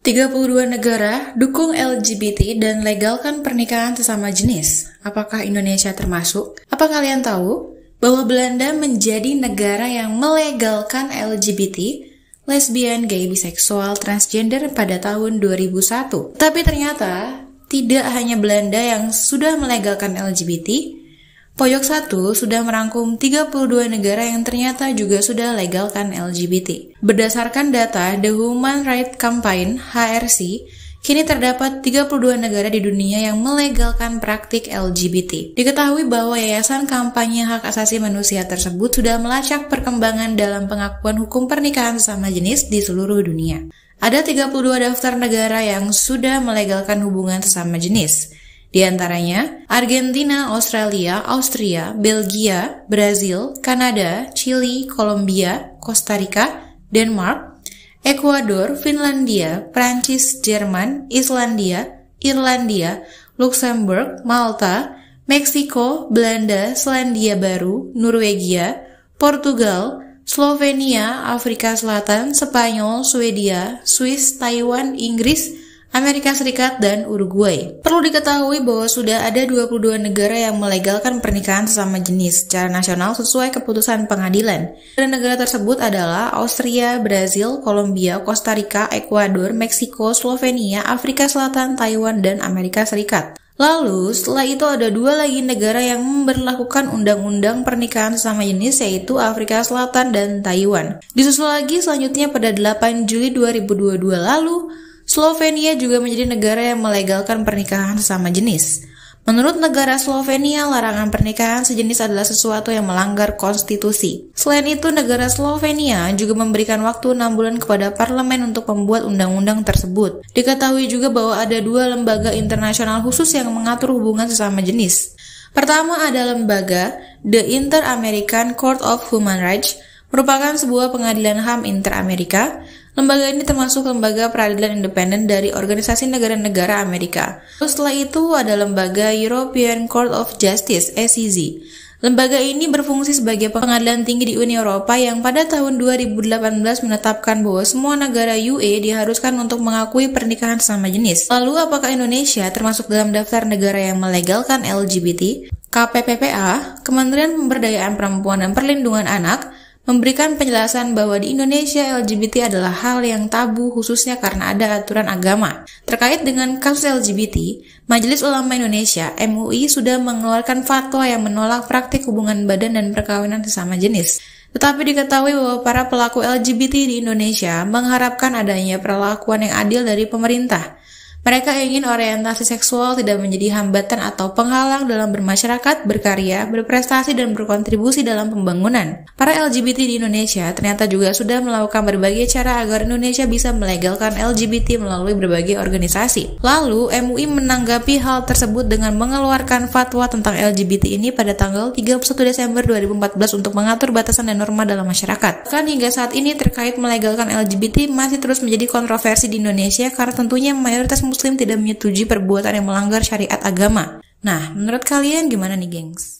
32 negara dukung LGBT dan legalkan pernikahan sesama jenis. Apakah Indonesia termasuk? Apa kalian tahu bahwa Belanda menjadi negara yang melegalkan LGBT, lesbian, gay, biseksual, transgender pada tahun 2001? Tapi ternyata tidak hanya Belanda yang sudah melegalkan LGBT, Pojok 1 sudah merangkum 32 negara yang ternyata juga sudah legalkan LGBT. Berdasarkan data The Human Rights Campaign (HRC), Kini terdapat 32 negara di dunia yang melegalkan praktik LGBT. Diketahui bahwa Yayasan Kampanye Hak Asasi Manusia tersebut sudah melacak perkembangan dalam pengakuan hukum pernikahan sesama jenis di seluruh dunia. Ada 32 daftar negara yang sudah melegalkan hubungan sesama jenis. Di antaranya Argentina, Australia, Austria, Belgia, Brazil, Kanada, Chili, Kolombia, Costa Rica, Denmark, Ecuador, Finlandia, Prancis, Jerman, Islandia, Irlandia, Luxembourg, Malta, Meksiko, Belanda, Selandia Baru, Norwegia, Portugal, Slovenia, Afrika Selatan, Spanyol, Swedia, Swiss, Taiwan, Inggris, Amerika Serikat, dan Uruguay. Perlu diketahui bahwa sudah ada 22 negara yang melegalkan pernikahan sesama jenis secara nasional sesuai keputusan pengadilan. Dan negara tersebut adalah Austria, Brazil, Kolombia, Costa Rica, Ekuador, Meksiko, Slovenia, Afrika Selatan, Taiwan, dan Amerika Serikat. Lalu, setelah itu ada dua lagi negara yang memperlakukan undang-undang pernikahan sesama jenis yaitu Afrika Selatan dan Taiwan. Disusul lagi selanjutnya pada 8 Juli 2022 lalu, Slovenia juga menjadi negara yang melegalkan pernikahan sesama jenis. Menurut negara Slovenia, larangan pernikahan sejenis adalah sesuatu yang melanggar konstitusi. Selain itu, negara Slovenia juga memberikan waktu 6 bulan kepada parlemen untuk membuat undang-undang tersebut. Diketahui juga bahwa ada dua lembaga internasional khusus yang mengatur hubungan sesama jenis. Pertama ada lembaga The Inter-American Court of Human Rights, merupakan sebuah pengadilan HAM Inter-Amerika Lembaga ini termasuk lembaga peradilan independen dari Organisasi Negara-Negara Amerika. Setelah itu ada lembaga European Court of Justice, SEC. Lembaga ini berfungsi sebagai pengadilan tinggi di Uni Eropa yang pada tahun 2018 menetapkan bahwa semua negara UE diharuskan untuk mengakui pernikahan sama jenis. Lalu apakah Indonesia termasuk dalam daftar negara yang melegalkan LGBT? KPPPA, Kementerian Pemberdayaan Perempuan dan Perlindungan Anak, memberikan penjelasan bahwa di Indonesia LGBT adalah hal yang tabu khususnya karena ada aturan agama. Terkait dengan kasus LGBT, Majelis Ulama Indonesia MUI sudah mengeluarkan fatwa yang menolak praktik hubungan badan dan perkawinan sesama jenis. Tetapi diketahui bahwa para pelaku LGBT di Indonesia mengharapkan adanya perlakuan yang adil dari pemerintah. Mereka ingin orientasi seksual tidak menjadi hambatan atau penghalang dalam bermasyarakat, berkarya, berprestasi, dan berkontribusi dalam pembangunan. Para LGBT di Indonesia ternyata juga sudah melakukan berbagai cara agar Indonesia bisa melegalkan LGBT melalui berbagai organisasi. Lalu, MUI menanggapi hal tersebut dengan mengeluarkan fatwa tentang LGBT ini pada tanggal 31 Desember 2014 untuk mengatur batasan dan norma dalam masyarakat. Kan hingga saat ini terkait melegalkan LGBT masih terus menjadi kontroversi di Indonesia karena tentunya mayoritas muslim tidak menyetujui perbuatan yang melanggar syariat agama. Nah, menurut kalian gimana nih gengs?